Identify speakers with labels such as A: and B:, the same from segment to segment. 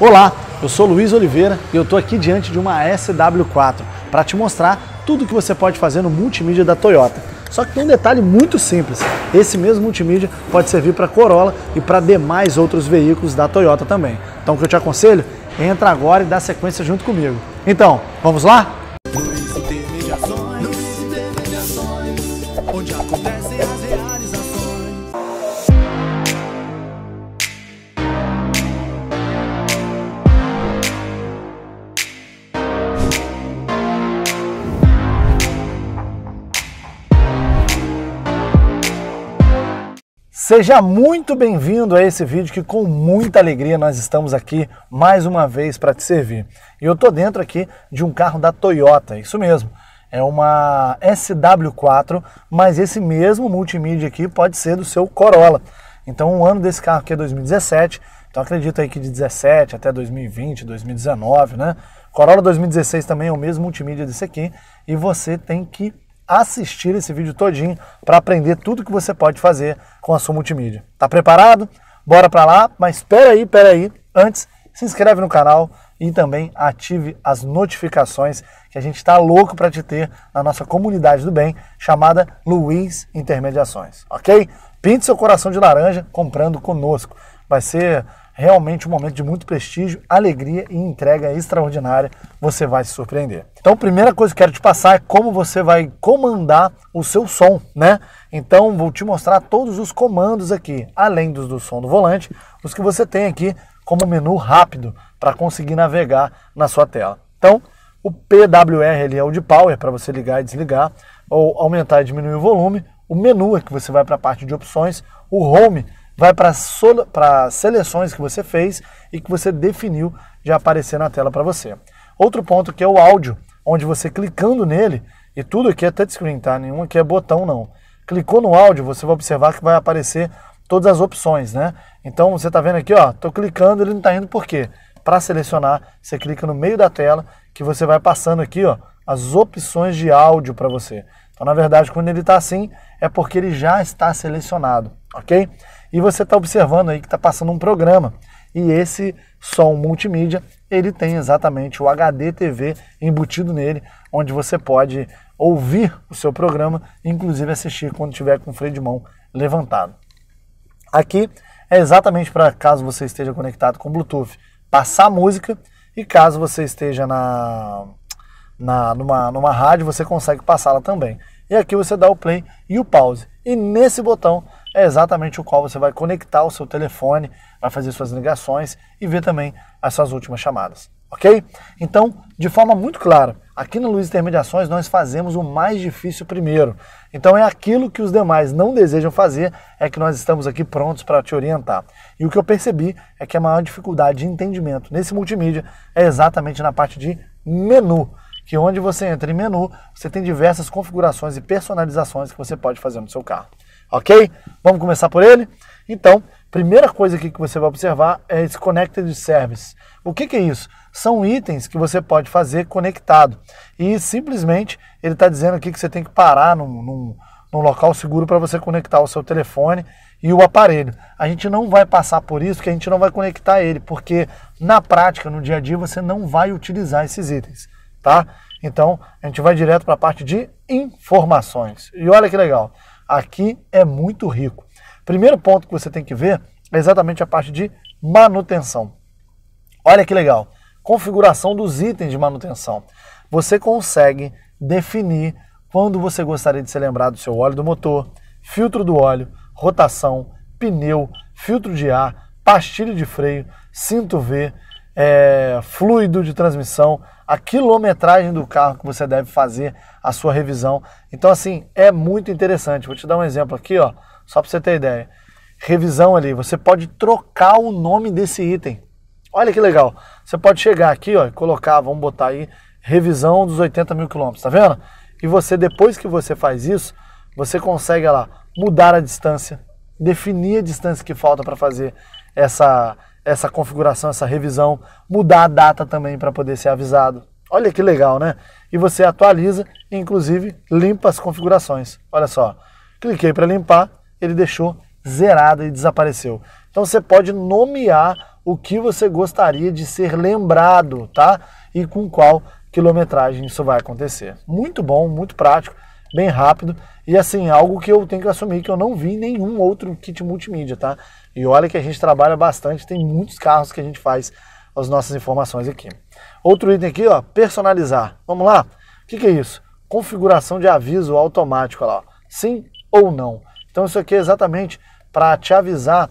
A: Olá, eu sou Luiz Oliveira e eu estou aqui diante de uma SW4 para te mostrar tudo que você pode fazer no multimídia da Toyota. Só que tem um detalhe muito simples, esse mesmo multimídia pode servir para Corolla e para demais outros veículos da Toyota também. Então o que eu te aconselho? Entra agora e dá sequência junto comigo. Então, vamos lá? Seja muito bem-vindo a esse vídeo que com muita alegria nós estamos aqui mais uma vez para te servir. E eu tô dentro aqui de um carro da Toyota, isso mesmo. É uma SW4, mas esse mesmo multimídia aqui pode ser do seu Corolla. Então, o ano desse carro aqui é 2017. Então, acredito aí que de 17 até 2020, 2019, né? Corolla 2016 também é o mesmo multimídia desse aqui. E você tem que assistir esse vídeo todinho para aprender tudo que você pode fazer com a sua multimídia. Tá preparado? Bora para lá, mas espera aí, espera aí. Antes, se inscreve no canal e também ative as notificações que a gente está louco para te ter na nossa comunidade do bem chamada Luiz Intermediações, ok? Pinte seu coração de laranja comprando conosco. Vai ser realmente um momento de muito prestígio, alegria e entrega extraordinária. Você vai se surpreender. Então, primeira coisa que quero te passar é como você vai comandar o seu som, né? Então, vou te mostrar todos os comandos aqui, além dos do som do volante, os que você tem aqui como menu rápido para conseguir navegar na sua tela. Então, o PWR ali é o de power para você ligar e desligar ou aumentar e diminuir o volume. O menu é que você vai para a parte de opções, o home vai para as seleções que você fez e que você definiu de aparecer na tela para você. Outro ponto que é o áudio, onde você clicando nele, e tudo aqui é touchscreen, tá? Nenhum aqui é botão não. Clicou no áudio, você vai observar que vai aparecer todas as opções, né? Então você está vendo aqui, ó, Estou clicando, ele não está indo por quê? Para selecionar, você clica no meio da tela que você vai passando aqui, ó, as opções de áudio para você. Então, na verdade, quando ele está assim, é porque ele já está selecionado, ok? E você está observando aí que está passando um programa. E esse som multimídia, ele tem exatamente o HDTV embutido nele, onde você pode ouvir o seu programa, inclusive assistir quando tiver com o freio de mão levantado. Aqui é exatamente para caso você esteja conectado com Bluetooth, passar música e caso você esteja na, na numa, numa rádio, você consegue passá-la também. E aqui você dá o play e o pause. E nesse botão é exatamente o qual você vai conectar o seu telefone, vai fazer suas ligações e ver também as suas últimas chamadas, ok? Então, de forma muito clara, aqui no Luiz Intermediações nós fazemos o mais difícil primeiro. Então é aquilo que os demais não desejam fazer, é que nós estamos aqui prontos para te orientar. E o que eu percebi é que a maior dificuldade de entendimento nesse multimídia é exatamente na parte de menu que onde você entra em menu, você tem diversas configurações e personalizações que você pode fazer no seu carro ok? Vamos começar por ele? Então, primeira coisa aqui que você vai observar é esse Connected Service. O que, que é isso? São itens que você pode fazer conectado. E simplesmente ele está dizendo aqui que você tem que parar num, num, num local seguro para você conectar o seu telefone e o aparelho. A gente não vai passar por isso, que a gente não vai conectar ele, porque na prática, no dia a dia, você não vai utilizar esses itens, tá? Então, a gente vai direto para a parte de informações. E olha que legal aqui é muito rico. Primeiro ponto que você tem que ver é exatamente a parte de manutenção. Olha que legal. Configuração dos itens de manutenção. Você consegue definir quando você gostaria de ser lembrado do seu óleo do motor, filtro do óleo, rotação, pneu, filtro de ar, pastilha de freio, cinto V, é, fluido de transmissão, a quilometragem do carro que você deve fazer a sua revisão. Então, assim, é muito interessante. Vou te dar um exemplo aqui, ó, só para você ter ideia. Revisão ali, você pode trocar o nome desse item. Olha que legal. Você pode chegar aqui, ó, e colocar, vamos botar aí, revisão dos 80 mil quilômetros, tá vendo? E você, depois que você faz isso, você consegue, lá, mudar a distância, definir a distância que falta para fazer essa essa configuração, essa revisão, mudar a data também para poder ser avisado. Olha que legal, né? E você atualiza inclusive limpa as configurações. Olha só, cliquei para limpar, ele deixou zerada e desapareceu. Então você pode nomear o que você gostaria de ser lembrado, tá? E com qual quilometragem isso vai acontecer. Muito bom, muito prático bem rápido. E assim, algo que eu tenho que assumir que eu não vi nenhum outro kit multimídia, tá? E olha que a gente trabalha bastante, tem muitos carros que a gente faz as nossas informações aqui. Outro item aqui, ó, personalizar. Vamos lá? O que, que é isso? Configuração de aviso automático, lá, ó. sim ou não. Então isso aqui é exatamente para te avisar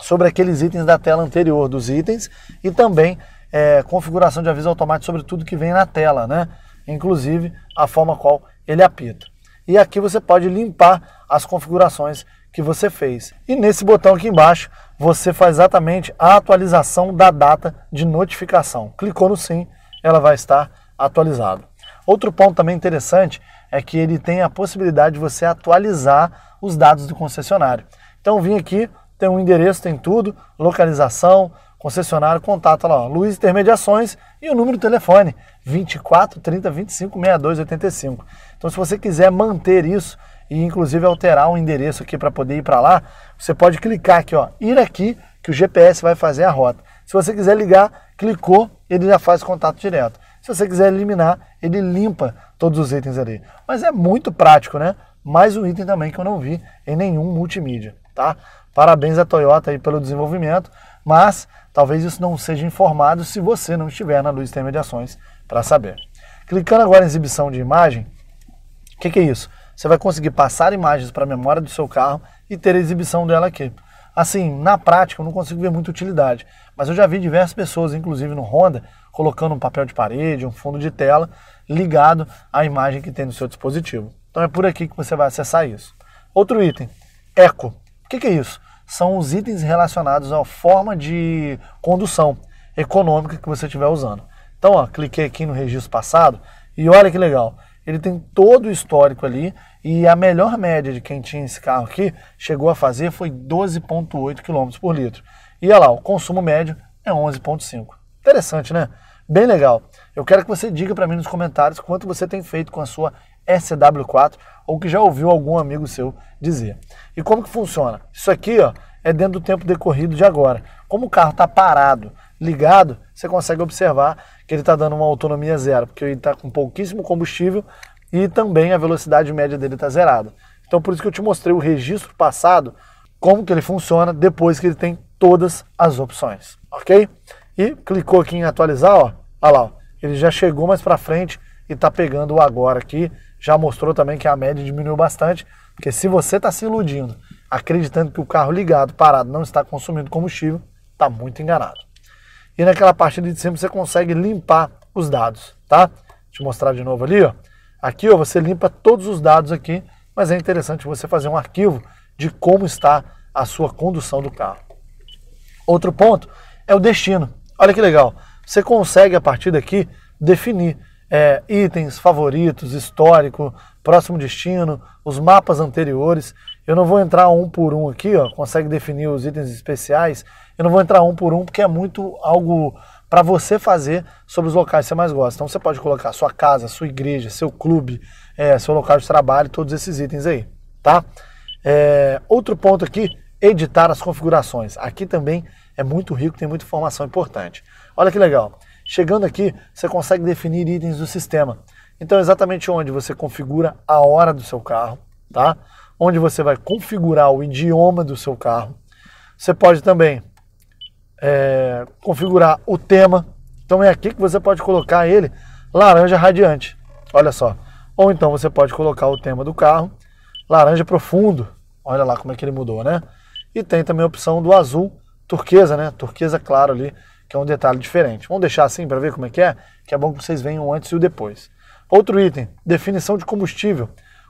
A: sobre aqueles itens da tela anterior dos itens e também é, configuração de aviso automático sobre tudo que vem na tela, né? Inclusive a forma qual ele apita. E aqui você pode limpar as configurações que você fez. E nesse botão aqui embaixo, você faz exatamente a atualização da data de notificação. Clicou no sim, ela vai estar atualizada. Outro ponto também interessante é que ele tem a possibilidade de você atualizar os dados do concessionário. Então vim aqui, tem um endereço, tem tudo, localização, concessionário, contato lá, ó, Luiz Intermediações, e o número do telefone 24 30 25 62 85. Então, se você quiser manter isso e inclusive alterar um endereço aqui para poder ir para lá, você pode clicar aqui, ó, ir aqui que o GPS vai fazer a rota. Se você quiser ligar, clicou, ele já faz contato direto. Se você quiser eliminar, ele limpa todos os itens ali. Mas é muito prático, né? Mais um item também que eu não vi em nenhum multimídia, tá? Parabéns à Toyota aí pelo desenvolvimento mas talvez isso não seja informado se você não estiver na luz de intermediações para saber. Clicando agora em exibição de imagem, o que, que é isso? Você vai conseguir passar imagens para a memória do seu carro e ter a exibição dela aqui. Assim, na prática, eu não consigo ver muita utilidade, mas eu já vi diversas pessoas, inclusive no Honda, colocando um papel de parede, um fundo de tela ligado à imagem que tem no seu dispositivo. Então é por aqui que você vai acessar isso. Outro item, eco. O que, que é isso? são os itens relacionados à forma de condução econômica que você estiver usando. Então, ó, cliquei aqui no registro passado e olha que legal. Ele tem todo o histórico ali e a melhor média de quem tinha esse carro aqui chegou a fazer foi 12,8 km por litro. E olha lá, o consumo médio é 11,5. Interessante, né? Bem legal. Eu quero que você diga para mim nos comentários quanto você tem feito com a sua SW4 ou que já ouviu algum amigo seu dizer. E como que funciona? Isso aqui ó, é dentro do tempo decorrido de agora. Como o carro está parado, ligado, você consegue observar que ele está dando uma autonomia zero, porque ele está com pouquíssimo combustível e também a velocidade média dele está zerada. Então por isso que eu te mostrei o registro passado, como que ele funciona depois que ele tem todas as opções, ok? E clicou aqui em atualizar, ó, olha lá, ó, ele já chegou mais para frente e está pegando o agora aqui, já mostrou também que a média diminuiu bastante, porque se você está se iludindo, acreditando que o carro ligado, parado, não está consumindo combustível, está muito enganado. E naquela parte de cima você consegue limpar os dados, tá? Vou te mostrar de novo ali, ó. Aqui, ó, você limpa todos os dados aqui, mas é interessante você fazer um arquivo de como está a sua condução do carro. Outro ponto é o destino. Olha que legal. Você consegue a partir daqui definir é, itens favoritos, histórico, próximo destino, os mapas anteriores. Eu não vou entrar um por um aqui, ó, consegue definir os itens especiais. Eu não vou entrar um por um porque é muito algo para você fazer sobre os locais que você mais gosta. Então você pode colocar sua casa, sua igreja, seu clube, é, seu local de trabalho, todos esses itens aí, tá? É, outro ponto aqui, editar as configurações. Aqui também é muito rico, tem muita informação importante. Olha que legal. Chegando aqui, você consegue definir itens do sistema. Então, exatamente onde você configura a hora do seu carro, tá? Onde você vai configurar o idioma do seu carro. Você pode também é, configurar o tema. Então, é aqui que você pode colocar ele laranja radiante. Olha só. Ou então você pode colocar o tema do carro laranja profundo. Olha lá como é que ele mudou, né? E tem também a opção do azul turquesa, né? Turquesa claro ali, que é um detalhe diferente. Vamos deixar assim para ver como é que é, que é bom que vocês venham antes e o depois. Outro item, definição de combustível.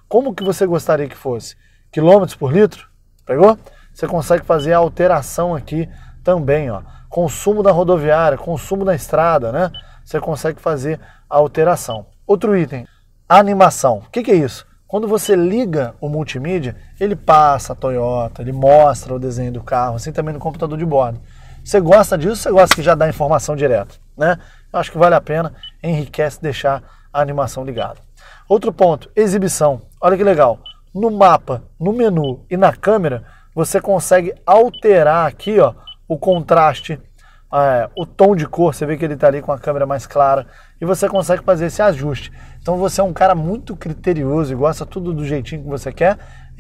A: Como que você gostaria que fosse? Quilômetros por litro? Pegou? Você consegue fazer a alteração aqui também, ó. Consumo da rodoviária, consumo da estrada, né? Você consegue fazer a alteração. Outro item, animação. O que, que é isso? Quando você liga o multimídia, ele passa a Toyota, ele mostra o desenho do carro, assim também no computador de bordo. Você gosta disso, você gosta que já dá informação direto, né? Eu acho que vale a pena, enriquece deixar a animação ligada. Outro ponto, exibição. Olha que legal. No mapa, no menu e na câmera, você consegue alterar aqui ó, o contraste, é, o tom de cor. Você vê que ele está ali com a câmera mais clara e você consegue fazer esse ajuste. Então você é um cara muito criterioso e gosta tudo do jeitinho que você quer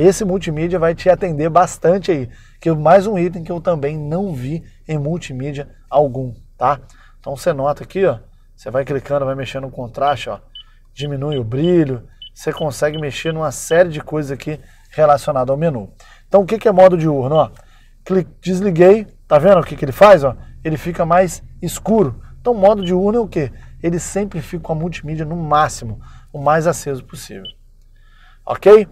A: esse multimídia vai te atender bastante aí, que mais um item que eu também não vi em multimídia algum, tá? Então você nota aqui, ó, você vai clicando, vai mexendo no contraste, ó, diminui o brilho, você consegue mexer numa série de coisas aqui relacionadas ao menu. Então o que é modo de urno, ó? Desliguei, tá vendo o que, que ele faz, ó? Ele fica mais escuro. Então modo de urno é o que? Ele sempre fica com a multimídia no máximo, o mais aceso possível. Ok?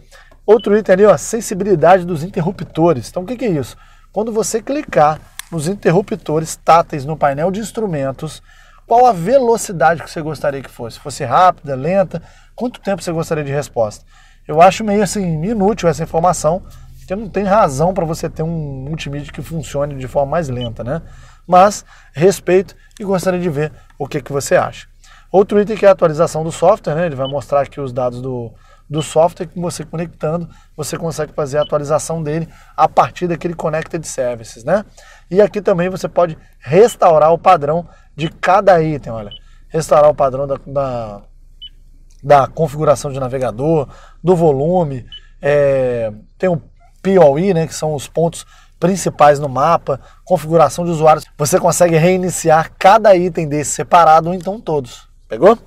A: Outro item ali, ó, sensibilidade dos interruptores. Então o que, que é isso? Quando você clicar nos interruptores táteis no painel de instrumentos, qual a velocidade que você gostaria que fosse? Fosse rápida, lenta? Quanto tempo você gostaria de resposta? Eu acho meio assim inútil essa informação, porque não tem razão para você ter um multimídia que funcione de forma mais lenta, né? Mas respeito e gostaria de ver o que, que você acha. Outro item que é a atualização do software, né? Ele vai mostrar aqui os dados do, do software que você conectando, você consegue fazer a atualização dele a partir daquele Connected Services, né? E aqui também você pode restaurar o padrão de cada item, olha. Restaurar o padrão da, da, da configuração de navegador, do volume, é, tem o POI, né, que são os pontos principais no mapa, configuração de usuários. Você consegue reiniciar cada item desse separado ou então todos. Pegou?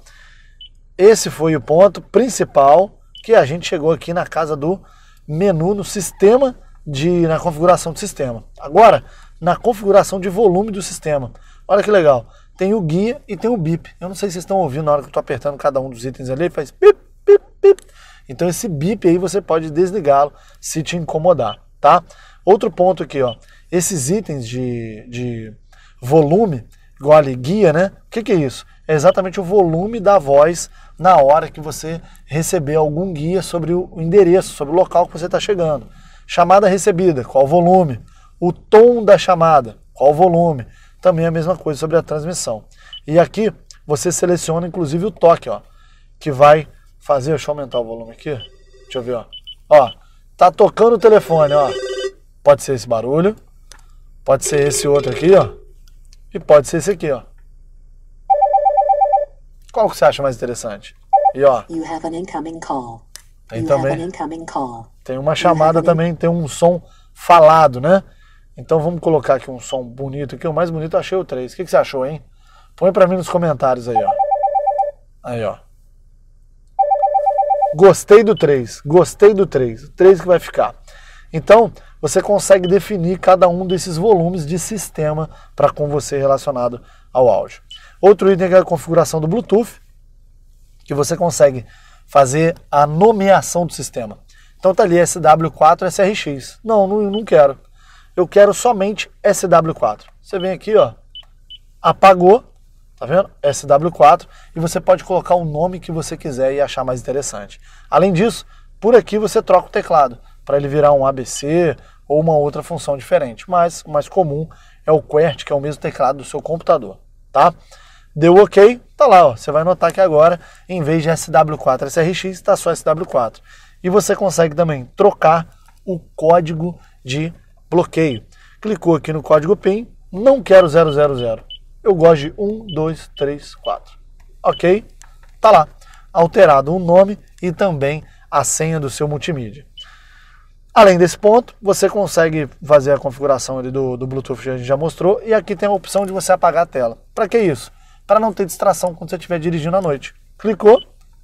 A: Esse foi o ponto principal que a gente chegou aqui na casa do menu no sistema de na configuração do sistema. Agora, na configuração de volume do sistema. Olha que legal. Tem o guia e tem o bip. Eu não sei se vocês estão ouvindo na hora que eu estou apertando cada um dos itens ali, faz bip, bip, bip. Então esse bip aí você pode desligá-lo se te incomodar, tá? Outro ponto aqui, ó. Esses itens de, de volume, igual ali, guia, né? O que, que é isso? É exatamente o volume da voz na hora que você receber algum guia sobre o endereço, sobre o local que você está chegando. Chamada recebida, qual volume? O tom da chamada, qual volume? Também a mesma coisa sobre a transmissão. E aqui você seleciona inclusive o toque, ó, que vai fazer, deixa eu aumentar o volume aqui. Deixa eu ver, ó. Ó, tá tocando o telefone, ó. Pode ser esse barulho, pode ser esse outro aqui, ó, e pode ser esse aqui, ó. Qual que você acha mais interessante? E ó.
B: Tem também.
A: Tem uma chamada também, tem um som falado, né? Então vamos colocar aqui um som bonito aqui. O mais bonito eu achei o 3. O que, que você achou, hein? Põe para mim nos comentários aí, ó. Aí, ó. Gostei do 3. Gostei do 3. O 3 que vai ficar. Então, você consegue definir cada um desses volumes de sistema para com você relacionado ao áudio. Outro item é a configuração do Bluetooth, que você consegue fazer a nomeação do sistema. Então tá ali SW4 SRX. Não, não, não quero. Eu quero somente SW4. Você vem aqui, ó, apagou, tá vendo? SW4 e você pode colocar o nome que você quiser e achar mais interessante. Além disso, por aqui você troca o teclado para ele virar um ABC ou uma outra função diferente, mas o mais comum é o QWERTY, que é o mesmo teclado do seu computador, tá? Deu OK, tá lá, ó. Você vai notar que agora, em vez de SW4 SRX, está só SW4. E você consegue também trocar o código de bloqueio. Clicou aqui no código PIN, não quero 000. Eu gosto de 1, 2, 3, 4. Ok? Tá lá. Alterado o nome e também a senha do seu multimídia. Além desse ponto, você consegue fazer a configuração ali do, do Bluetooth que a gente já mostrou e aqui tem a opção de você apagar a tela. Para que isso? para não ter distração quando você estiver dirigindo à noite. Clicou,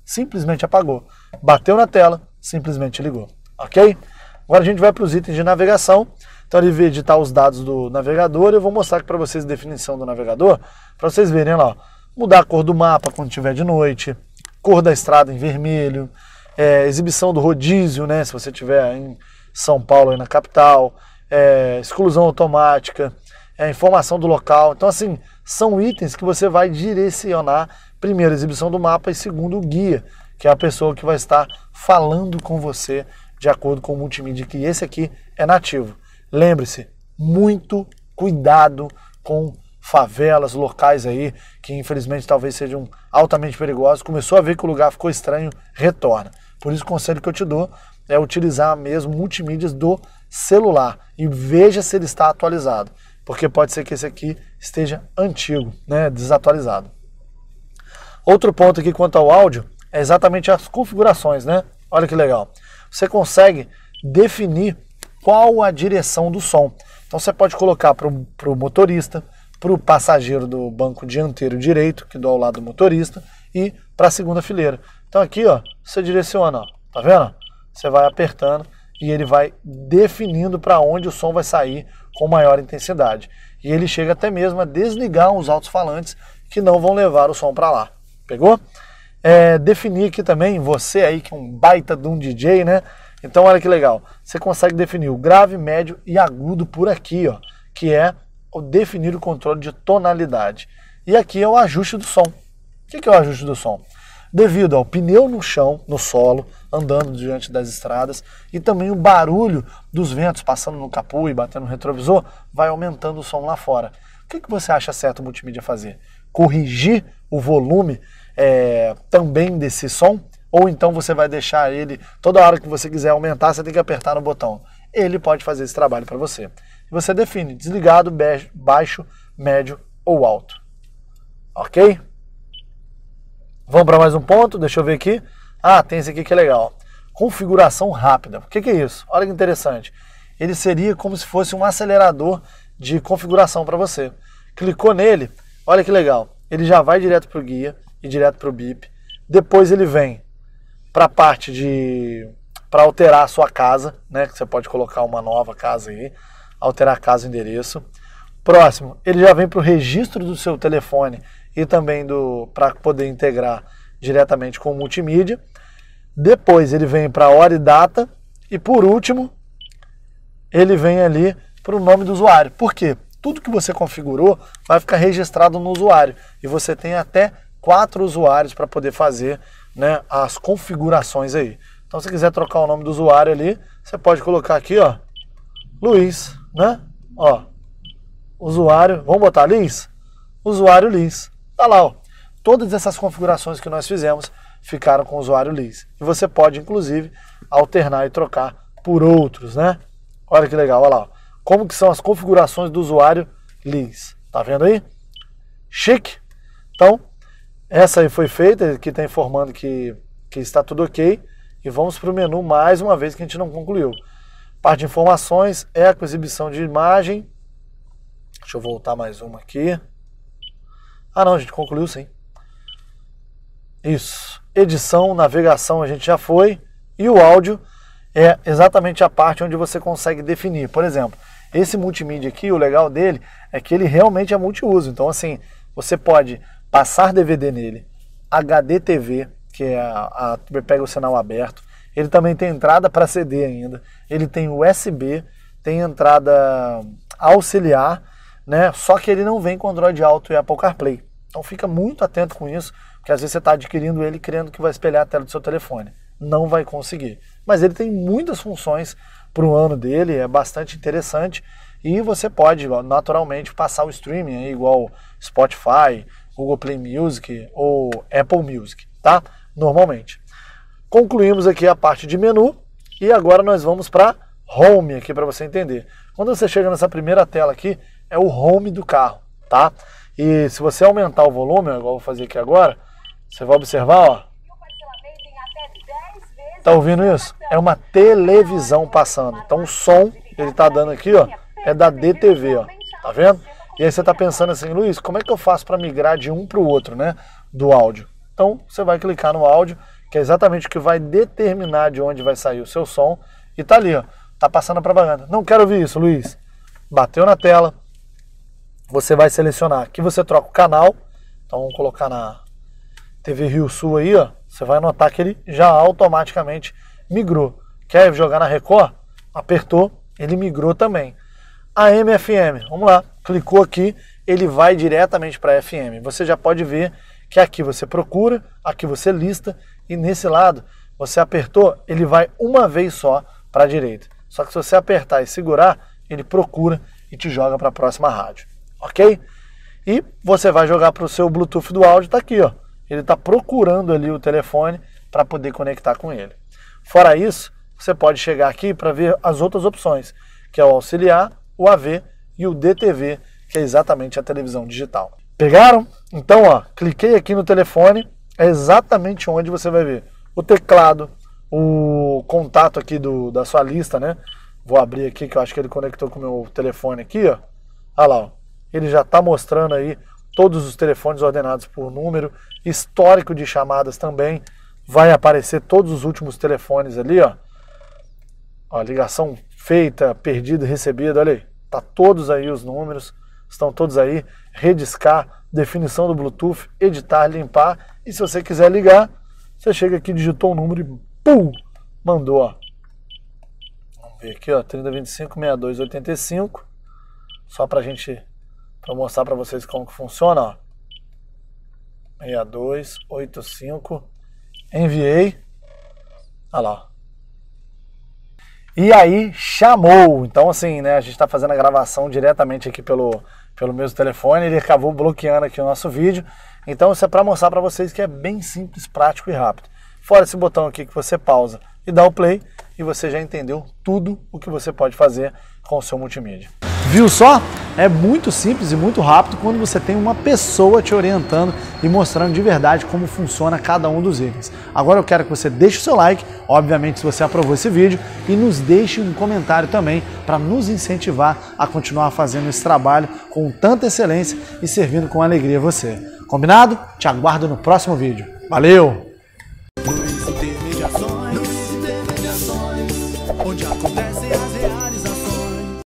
A: simplesmente apagou. Bateu na tela, simplesmente ligou. Ok? Agora a gente vai para os itens de navegação. Então ele vê editar os dados do navegador. Eu vou mostrar aqui para vocês a definição do navegador, para vocês verem lá. mudar a cor do mapa quando tiver de noite, cor da estrada em vermelho, é, exibição do rodízio, né? Se você tiver em São Paulo aí na capital, é, exclusão automática, é, informação do local. Então assim, são itens que você vai direcionar, primeiro, a exibição do mapa e segundo, o guia, que é a pessoa que vai estar falando com você de acordo com o multimídia, que esse aqui é nativo. Lembre-se, muito cuidado com favelas, locais aí que infelizmente talvez sejam altamente perigosos. Começou a ver que o lugar ficou estranho, retorna. Por isso o conselho que eu te dou é utilizar mesmo multimídias do celular e veja se ele está atualizado, porque pode ser que esse aqui esteja antigo, né, desatualizado. Outro ponto aqui quanto ao áudio é exatamente as configurações, né? Olha que legal. Você consegue definir qual a direção do som. Então você pode colocar para o motorista, para o passageiro do banco dianteiro direito, que do ao lado do motorista, e para a segunda fileira. Então aqui, ó, você direciona, ó, tá vendo? Você vai apertando e ele vai definindo para onde o som vai sair com maior intensidade e ele chega até mesmo a desligar os altos-falantes que não vão levar o som para lá. Pegou? É, definir aqui também, você aí que é um baita de um DJ, né? Então olha que legal, você consegue definir o grave, médio e agudo por aqui, ó, que é o definir o controle de tonalidade. E aqui é o ajuste do som. O que é o ajuste do som? devido ao pneu no chão, no solo, andando diante das estradas e também o barulho dos ventos passando no capô e batendo no retrovisor vai aumentando o som lá fora. O que, que você acha certo o multimídia fazer? Corrigir o volume é, também desse som? Ou então você vai deixar ele, toda hora que você quiser aumentar, você tem que apertar no botão. Ele pode fazer esse trabalho para você. Você define desligado, baixo, médio ou alto. Ok? Vamos para mais um ponto, deixa eu ver aqui. Ah, tem esse aqui que é legal. Configuração rápida. O que, que é isso? Olha que interessante. Ele seria como se fosse um acelerador de configuração para você. Clicou nele, olha que legal. Ele já vai direto para o guia e direto para o BIP. Depois ele vem para a parte de para alterar a sua casa, né? Que você pode colocar uma nova casa aí, alterar a casa, e endereço. Próximo, ele já vem para o registro do seu telefone e também do para poder integrar diretamente com o multimídia. Depois ele vem para hora e data e por último ele vem ali para o nome do usuário. Por quê? Tudo que você configurou vai ficar registrado no usuário e você tem até quatro usuários para poder fazer né, as configurações aí. Então, se quiser trocar o nome do usuário ali, você pode colocar aqui, ó, Luiz, né? Ó, usuário, vamos botar Liz? Usuário Luiz Tá lá, ó. Todas essas configurações que nós fizemos ficaram com o usuário lease. E você pode, inclusive, alternar e trocar por outros, né? Olha que legal, olha lá. Ó. Como que são as configurações do usuário lease. Tá vendo aí? Chique. Então, essa aí foi feita, que está informando que, que está tudo ok. E vamos para o menu mais uma vez que a gente não concluiu. Parte de informações, eco, é exibição de imagem. Deixa eu voltar mais uma aqui. Ah, não, a gente concluiu sim. Isso. Edição, navegação, a gente já foi. E o áudio é exatamente a parte onde você consegue definir. Por exemplo, esse multimídia aqui, o legal dele é que ele realmente é multiuso. Então, assim, você pode passar DVD nele, HD TV, que é a, a pega o sinal aberto. Ele também tem entrada para CD ainda. Ele tem USB, tem entrada auxiliar né? Só que ele não vem com Android Auto e Apple CarPlay. Então fica muito atento com isso, porque às vezes você está adquirindo ele crendo que vai espelhar a tela do seu telefone. Não vai conseguir. Mas ele tem muitas funções para o ano dele, é bastante interessante. E você pode naturalmente passar o streaming, igual Spotify, Google Play Music ou Apple Music, tá? Normalmente. Concluímos aqui a parte de menu e agora nós vamos para Home aqui para você entender. Quando você chega nessa primeira tela aqui, é o home do carro, tá? E se você aumentar o volume, igual eu vou fazer aqui agora, você vai observar, ó. Tá ouvindo isso? É uma televisão passando. Então o som ele tá dando aqui, ó, é da DTV, ó. Tá vendo? E aí você tá pensando assim, Luiz, como é que eu faço para migrar de um para o outro, né, do áudio? Então você vai clicar no áudio, que é exatamente o que vai determinar de onde vai sair o seu som, e tá ali, ó. Tá passando a propaganda. Não quero ouvir isso, Luiz. Bateu na tela, você vai selecionar. Aqui você troca o canal. Então vamos colocar na TV Rio Sul aí, ó. Você vai notar que ele já automaticamente migrou. Quer jogar na Record? Apertou, ele migrou também. A MFM, vamos lá. Clicou aqui, ele vai diretamente para a FM. Você já pode ver que aqui você procura, aqui você lista e nesse lado você apertou, ele vai uma vez só para a direita. Só que se você apertar e segurar, ele procura e te joga para a próxima rádio ok? E você vai jogar para o seu Bluetooth do áudio, está aqui, ó. Ele está procurando ali o telefone para poder conectar com ele. Fora isso, você pode chegar aqui para ver as outras opções, que é o auxiliar, o AV e o DTV, que é exatamente a televisão digital. Pegaram? Então, ó, cliquei aqui no telefone, é exatamente onde você vai ver o teclado, o contato aqui do, da sua lista, né? Vou abrir aqui que eu acho que ele conectou com o meu telefone aqui, ó. Olha lá, ó. Ele já está mostrando aí todos os telefones ordenados por número, histórico de chamadas também. Vai aparecer todos os últimos telefones ali, ó. ó ligação feita, perdida, recebida, olha aí. Tá todos aí os números, estão todos aí. Rediscar, definição do Bluetooth, editar, limpar. E se você quiser ligar, você chega aqui, digitou um número e pum, mandou, ó. Vamos ver aqui, ó, 3025 6285. Só para a gente para mostrar para vocês como que funciona. Ó. 6285. Enviei. Olha lá. E aí chamou. Então, assim, né? A gente está fazendo a gravação diretamente aqui pelo, pelo mesmo telefone. Ele acabou bloqueando aqui o nosso vídeo. Então, isso é para mostrar para vocês que é bem simples, prático e rápido. Fora esse botão aqui que você pausa e dá o play, e você já entendeu tudo o que você pode fazer com o seu multimídia. Viu só? É muito simples e muito rápido quando você tem uma pessoa te orientando e mostrando de verdade como funciona cada um dos itens. Agora eu quero que você deixe o seu like, obviamente se você aprovou esse vídeo, e nos deixe um comentário também para nos incentivar a continuar fazendo esse trabalho com tanta excelência e servindo com alegria você. Combinado? Te aguardo no próximo vídeo. Valeu!